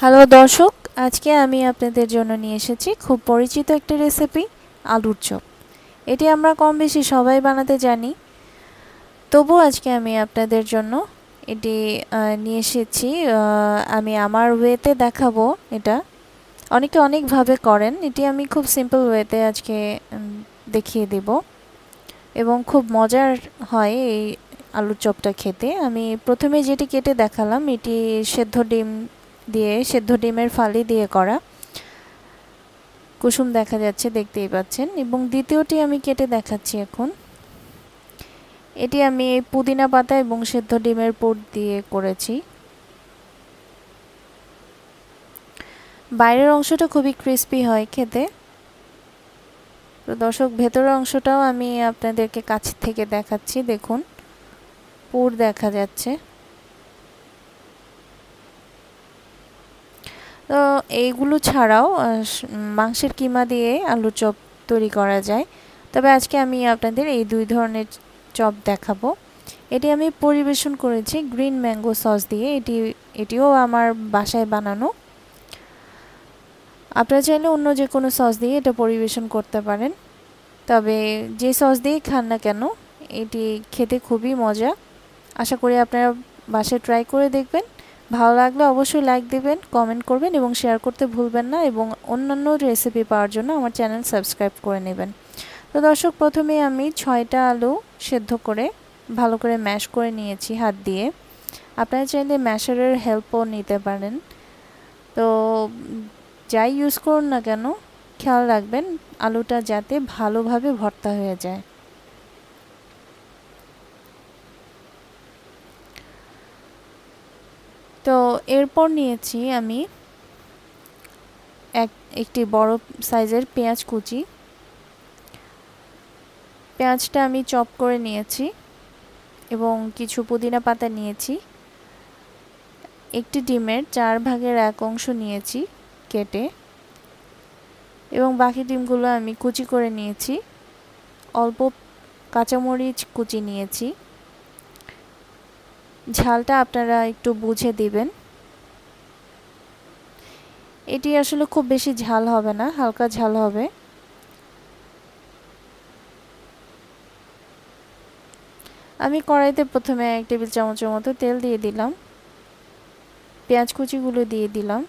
hello দর্শক আজকে আমি আপনাদের জন্য নিয়ে এসেছি খুব পরিচিত একটি রেসিপি আলুর চপ এটি আমরা কম বেশি সবাই বানাতে জানি তবু আজকে আমি আপনাদের জন্য এটি নিয়ে এসেছি আমি আমার ওয়েতে দেখাবো এটা অনেকে অনেকভাবে করেন এটি আমি খুব সিম্পল ওয়েতে আজকে দেখিয়ে দেব এবং খুব মজার হয় এই আলুর চপটা খেতে আমি প্রথমে যেটি কেটে দেখালাম এটি সেদ্ধ ডিম দিয়ে সেদ্ধ ডিমের ফালি দিয়ে করা কুসুম দেখা যাচ্ছে দেখতেই পাচ্ছেন এবং দ্বিতীয়টি আমি কেটে দেখাচ্ছি এখন এটি আমি পুদিনা পাতা এবং সেদ্ধ ডিমের পুর দিয়ে করেছি বাইরের অংশটা খুবই ক্রিস্পি হয় খেতে তো দর্শক ভেতরের অংশটাও আমি আপনাদেরকে কাছ থেকে দেখাচ্ছি দেখুন পুর দেখা যাচ্ছে তো এইগুলো ছাড়াও মাংসের কিমা দিয়ে আলুর চপ তৈরি করা যায় তবে আজকে আমি আপনাদের এই দুই ধরনের চপ দেখাবো এটি আমি পরিবেশন করেছি গ্রিন ম্যাঙ্গো সস দিয়ে এটি এটিও আমার বাসায় বানানো আপনারা চাইলে অন্য যে কোনো সস দিয়ে এটা পরিবেশন করতে পারেন তবে যে সস দিয়েই খান না কেন এটি খেতে খুবই মজা আশা করি আপনারা বাসায় ট্রাই করে দেখবেন ভালো লাগলে অবশ্যই লাইক দেবেন কমেন্ট করবেন এবং শেয়ার করতে ভুলবেন না এবং অন্যান্য রেসিপি পাওয়ার জন্য আমার চ্যানেল সাবস্ক্রাইব করে নেবেন তো দর্শক প্রথমে আমি ছয়টা আলু সেদ্ধ করে ভালো করে ম্যাশ করে নিয়েছি হাত দিয়ে আপনারা চাইলে ম্যাশারের হেল্পও নিতে পারেন তো যাই ইউজ করুন না কেন খেয়াল রাখবেন আলুটা যাতে ভালোভাবে ভর্তা হয়ে যায় তো এরপর নিয়েছি আমি এক একটি বড় সাইজের পেঁয়াজ কুচি পেঁয়াজটা আমি চপ করে নিয়েছি এবং কিছু পুদিনা পাতা নিয়েছি একটি ডিমের চার ভাগের এক অংশ নিয়েছি কেটে এবং বাকি ডিমগুলো আমি কুচি করে নিয়েছি অল্প কাঁচামরিচ কুচি নিয়েছি ঝালটা আপনারা একটু বুঝে দিবেন এটি আসলে খুব বেশি ঝাল হবে না হালকা ঝাল হবে আমি কড়াইতে প্রথমে এক টেবিল চামচের মতো তেল দিয়ে দিলাম পেঁয়াজ কুচিগুলো দিয়ে দিলাম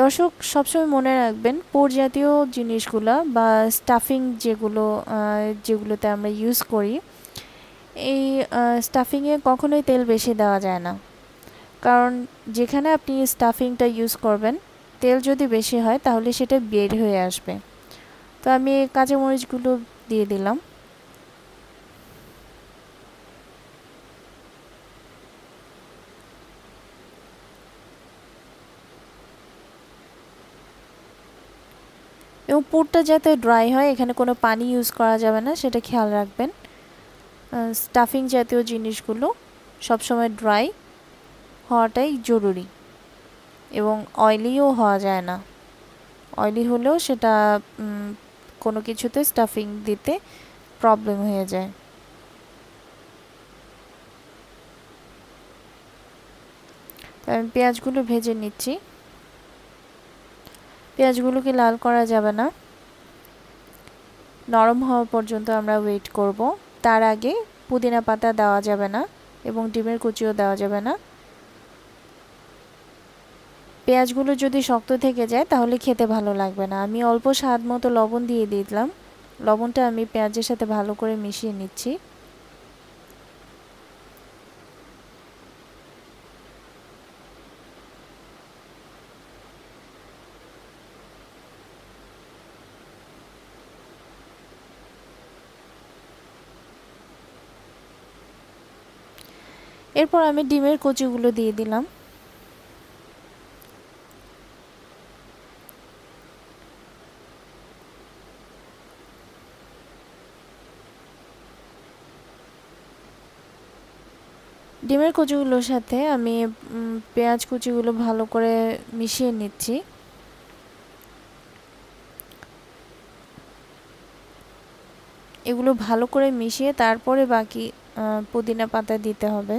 দর্শক সবসময় মনে রাখবেন পোর জাতীয় জিনিসগুলো বা স্টাফিং যেগুলো যেগুলোতে আমরা ইউজ করি এই স্টাফিংয়ে কখনোই তেল বেশি দেওয়া যায় না কারণ যেখানে আপনি স্টাফিংটা ইউজ করবেন তেল যদি বেশি হয় তাহলে সেটা বের হয়ে আসবে তো আমি কাঁচা মরিচগুলো দিয়ে দিলাম এবং পুরটা যাতে ড্রাই হয় এখানে কোনো পানি ইউজ করা যাবে না সেটা খেয়াল রাখবেন স্টাফিং জাতীয় জিনিসগুলো সবসময় ড্রাই হওয়াটাই জরুরি এবং অয়েলিও হওয়া যায় না অয়েলি হলেও সেটা কোনো কিছুতে স্টাফিং দিতে প্রবলেম হয়ে যায় আমি পেঁয়াজগুলো ভেজে নিচ্ছি পেঁয়াজগুলোকে লাল করা যাবে না নরম হওয়া পর্যন্ত আমরা ওয়েট করবো তার আগে পুদিনা পাতা দেওয়া যাবে না এবং ডিমের কুচিও দেওয়া যাবে না পেঁয়াজগুলো যদি শক্ত থেকে যায় তাহলে খেতে ভালো লাগবে না আমি অল্প স্বাদ মতো লবণ দিয়ে দিলাম লবণটা আমি পেঁয়াজের সাথে ভালো করে মিশিয়ে নিচ্ছি এরপর আমি ডিমের কচিগুলো দিয়ে দিলাম ডিমের কুচিগুলোর সাথে আমি পেঁয়াজ কুচিগুলো ভালো করে মিশিয়ে নিচ্ছি এগুলো ভালো করে মিশিয়ে তারপরে বাকি পুদিনা পাতা দিতে হবে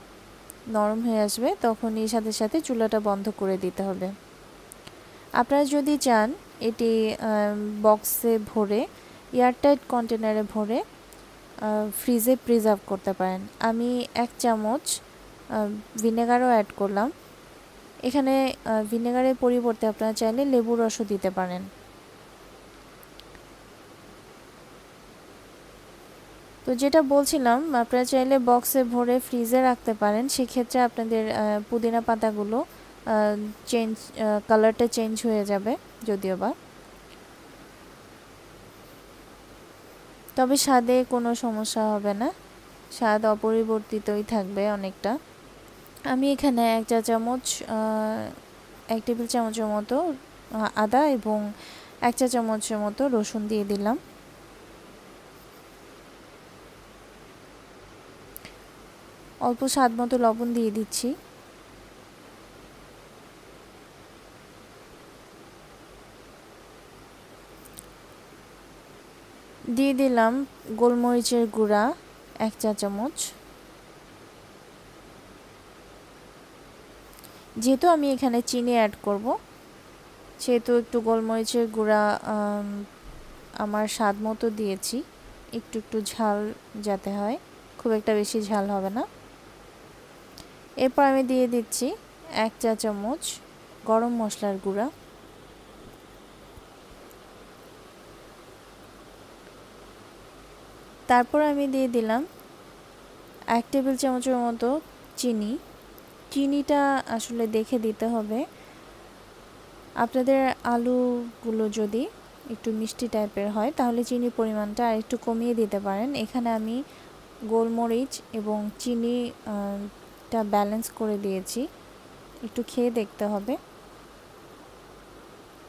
নরম হয়ে আসবে তখনই সাথে সাথে চুলাটা বন্ধ করে দিতে হবে আপনারা যদি চান এটি বক্সে ভরে এয়ারটাইট কন্টেনারে ভরে ফ্রিজে প্রিজার্ভ করতে পারেন আমি এক চামচ ভিনেগারও অ্যাড করলাম এখানে ভিনেগারের পরিবর্তে আপনারা চাইলে লেবুর রসও দিতে পারেন তো যেটা বলছিলাম আপনারা চাইলে বক্সে ভরে ফ্রিজে রাখতে পারেন সেক্ষেত্রে আপনাদের পুদিনা পাতাগুলো চেঞ্জ কালারটা চেঞ্জ হয়ে যাবে যদিও বা তবে স্বাদে কোনো সমস্যা হবে না স্বাদ অপরিবর্তিতই থাকবে অনেকটা আমি এখানে এক চা চামচ এক টেবিল চামচের মতো আদা এবং এক চা চামচের মতো রসুন দিয়ে দিলাম অল্প স্বাদ মতো লবণ দিয়ে দিচ্ছি দিয়ে দিলাম গোলমরিচের গুঁড়া এক চা চামচ যেহেতু আমি এখানে চিনি অ্যাড করব সেহেতু একটু গোলমরিচের গুঁড়া আমার স্বাদ মতো দিয়েছি একটু একটু ঝাল যাতে হয় খুব একটা বেশি ঝাল হবে না এরপর আমি দিয়ে দিচ্ছি এক চা চামচ গরম মশলার গুঁড়া তারপর আমি দিয়ে দিলাম এক টেবিল চামচের মতো চিনি চিনিটা আসলে দেখে দিতে হবে আপনাদের আলুগুলো যদি একটু মিষ্টি টাইপের হয় তাহলে চিনির পরিমাণটা আর একটু কমিয়ে দিতে পারেন এখানে আমি গোলমরিচ এবং চিনি একটা ব্যালেন্স করে দিয়েছি একটু খেয়ে দেখতে হবে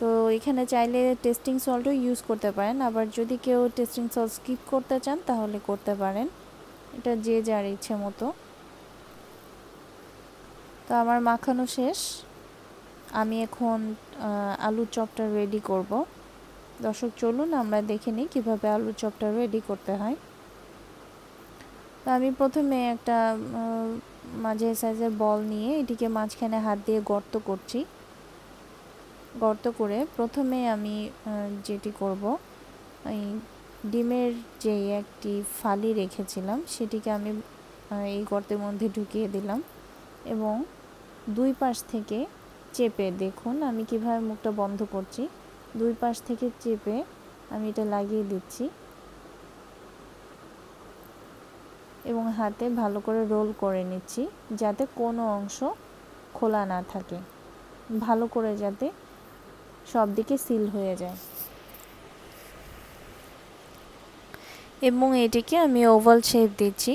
তো এখানে চাইলে টেস্টিং সল্টও ইউজ করতে পারেন আবার যদি কেউ টেস্টিং সল্ট স্কিপ করতে চান তাহলে করতে পারেন এটা যে যার ইচ্ছে মতো তো আমার মাখানো শেষ আমি এখন আলু চপটা রেডি করব দর্শক চলুন আমরা দেখে নিই কীভাবে আলু চপটা রেডি করতে হয় তো আমি প্রথমে একটা মাঝে সাইজের বল নিয়ে এটিকে মাঝখানে হাত দিয়ে গর্ত করছি গর্ত করে প্রথমে আমি যেটি করব এই ডিমের যে একটি ফালি রেখেছিলাম সেটিকে আমি এই গর্তের মধ্যে ঢুকিয়ে দিলাম এবং দুই পাশ থেকে চেপে দেখুন আমি কিভাবে মুখটা বন্ধ করছি দুই পাশ থেকে চেপে আমি এটা লাগিয়ে দিচ্ছি এবং হাতে ভালো করে রোল করে নিচ্ছি যাতে কোনো অংশ খোলা না থাকে ভালো করে যাতে সব দিকে সিল হয়ে যায় এবং এটিকে আমি ওভাল শেপ দিচ্ছি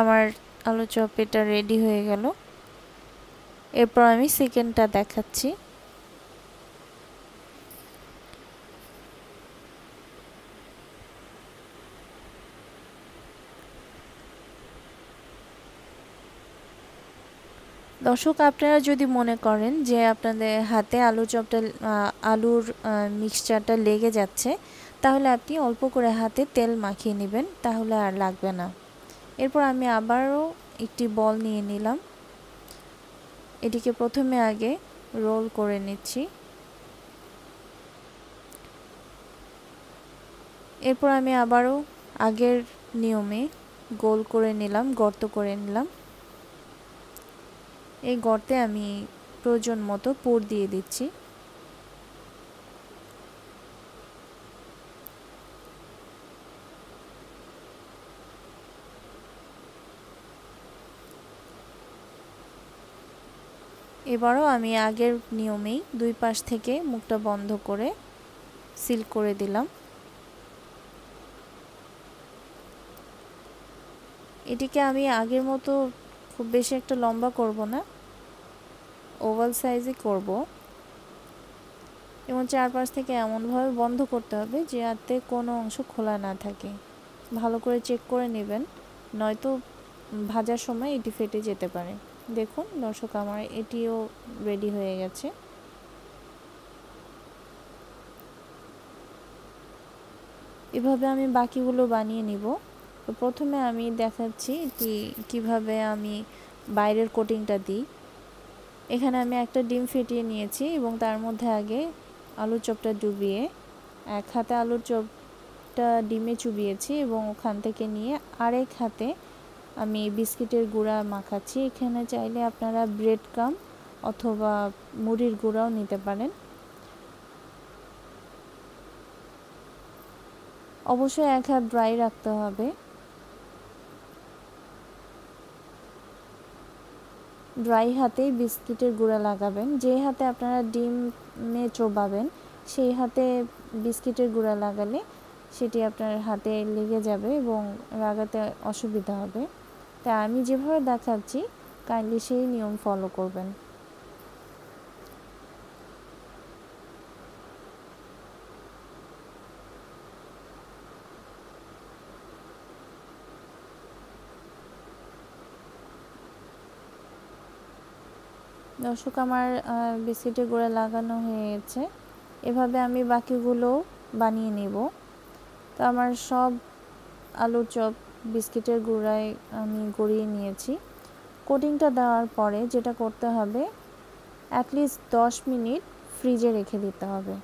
আমার আলু চপ এটা রেডি হয়ে গেল এরপর আমি সেকেন্ডটা দেখাচ্ছি দর্শক আপনারা যদি মনে করেন যে আপনাদের হাতে আলু চপটা আলুর মিক্সচারটা লেগে যাচ্ছে তাহলে আপনি অল্প করে হাতে তেল মাখিয়ে নেবেন তাহলে আর লাগবে না এরপর আমি আবারও একটি বল নিয়ে নিলাম এটিকে প্রথমে আগে রোল করে নিচ্ছি এরপর আমি আবারও আগের নিয়মে গোল করে নিলাম গর্ত করে নিলাম এই গর্তে আমি প্রয়োজন মতো পোড় দিয়ে দিচ্ছি এবারও আমি আগের নিয়মেই দুই পাশ থেকে মুখটা বন্ধ করে সিল করে দিলাম এটিকে আমি আগের মতো খুব বেশি একটা লম্বা করব না ওভাল সাইজই করব এবং চারপাশ থেকে এমনভাবে বন্ধ করতে হবে যাতে কোনো অংশ খোলা না থাকে ভালো করে চেক করে নেবেন নয়তো ভাজার সময় এটি ফেটে যেতে পারে দেখুন দর্শক আমার এটিও রেডি হয়ে গেছে এভাবে আমি বাকিগুলো বানিয়ে নিব তো প্রথমে আমি দেখাচ্ছি কি কিভাবে আমি বাইরের কোটিংটা দিই এখানে আমি একটা ডিম ফেটিয়ে নিয়েছি এবং তার মধ্যে আগে আলুর চপটা ডুবিয়ে এক হাতে আলুর চপটা ডিমে চুবিয়েছি এবং ওখান থেকে নিয়ে আরেক হাতে আমি বিস্কিটের গুঁড়া মাখাচ্ছি এখানে চাইলে আপনারা ব্রেড কাম অথবা মুড়ির গুঁড়াও নিতে পারেন অবশ্যই এক হাত ড্রাই রাখতে হবে ড্রাই হাতেই বিস্কিটের গুঁড়া লাগাবেন যে হাতে আপনারা ডিমে চোবাবেন সেই হাতে বিস্কিটের গুঁড়া লাগালে সেটি আপনার হাতে লেগে যাবে এবং লাগাতে অসুবিধা হবে তা আমি যেভাবে দেখাচ্ছি কাইন্ডলি সেই নিয়ম ফলো করবেন দর্শক আমার বিস্কিটের গোড়া লাগানো হয়েছে এভাবে আমি বাকিগুলো বানিয়ে নেব তো আমার সব আলুর চপ বিস্কিটের গুঁড়ায় আমি গড়িয়ে নিয়েছি কোটিংটা দেওয়ার পরে যেটা করতে হবে অ্যাটলিস্ট দশ মিনিট ফ্রিজে রেখে দিতে হবে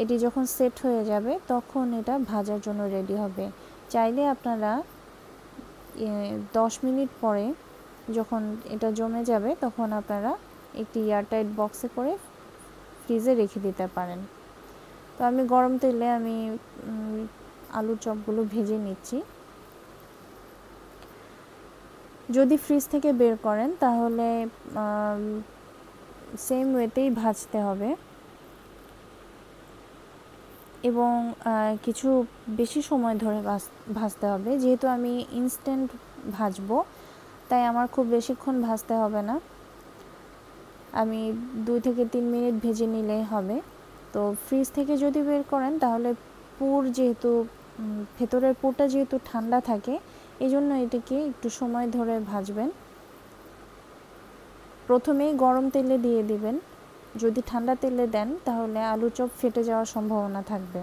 এটি যখন সেট হয়ে যাবে তখন এটা ভাজার জন্য রেডি হবে চাইলে আপনারা দশ মিনিট পরে যখন এটা জমে যাবে তখন আপনারা একটি এয়ারটাইট বক্সে করে ফ্রিজে রেখে দিতে পারেন তো আমি গরম তেলে আমি আলুর চপগুলো ভেজে নিচ্ছি যদি ফ্রিজ থেকে বের করেন তাহলে সেম ওয়েতেই ভাজতে হবে এবং কিছু বেশি সময় ধরে ভাজতে হবে যেহেতু আমি ইনস্ট্যান্ট ভাজবো তাই আমার খুব বেশিক্ষণ ভাজতে হবে না আমি দুই থেকে তিন মিনিট ভেজে নিলেই হবে তো ফ্রিজ থেকে যদি বের করেন তাহলে পুর যেহেতু ভেতরের পুরটা যেহেতু ঠান্ডা থাকে এই জন্য এটিকে একটু সময় ধরে ভাজবেন প্রথমেই গরম তেলে দিয়ে দিবেন যদি ঠান্ডা তেলে দেন তাহলে আলু চপ ফেটে যাওয়ার সম্ভাবনা থাকবে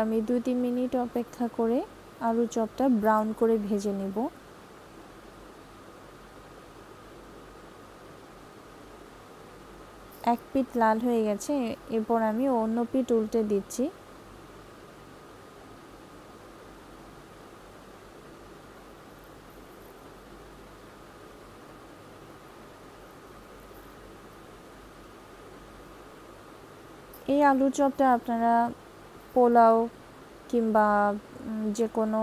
আমি দু তিন মিনিট অপেক্ষা করে আলু চপটা ব্রাউন করে ভেজে নেব এক পিট লাল হয়ে গেছে এরপর আমি অন্য পিট উল্টে দিচ্ছি এই আলু চপটা আপনারা পোলাও কিংবা যে কোনো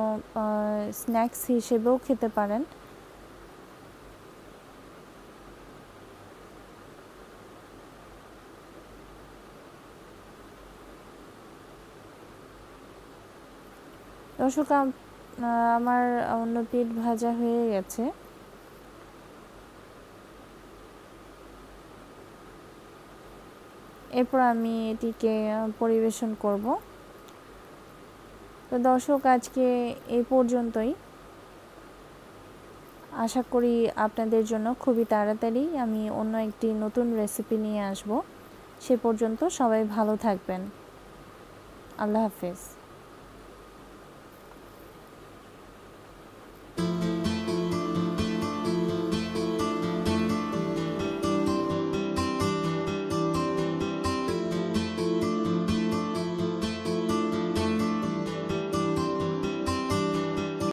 স্ন্যাক্স হিসেবেও খেতে পারেন দর্শক আমার অন্য পিঠ ভাজা হয়ে গেছে এরপর আমি এটিকে পরিবেশন করবো তো দর্শক আজকে এই পর্যন্তই আশা করি আপনাদের জন্য খুবই তাড়াতাড়ি আমি অন্য একটি নতুন রেসিপি নিয়ে আসব সে পর্যন্ত সবাই ভালো থাকবেন আল্লাহ হাফেজ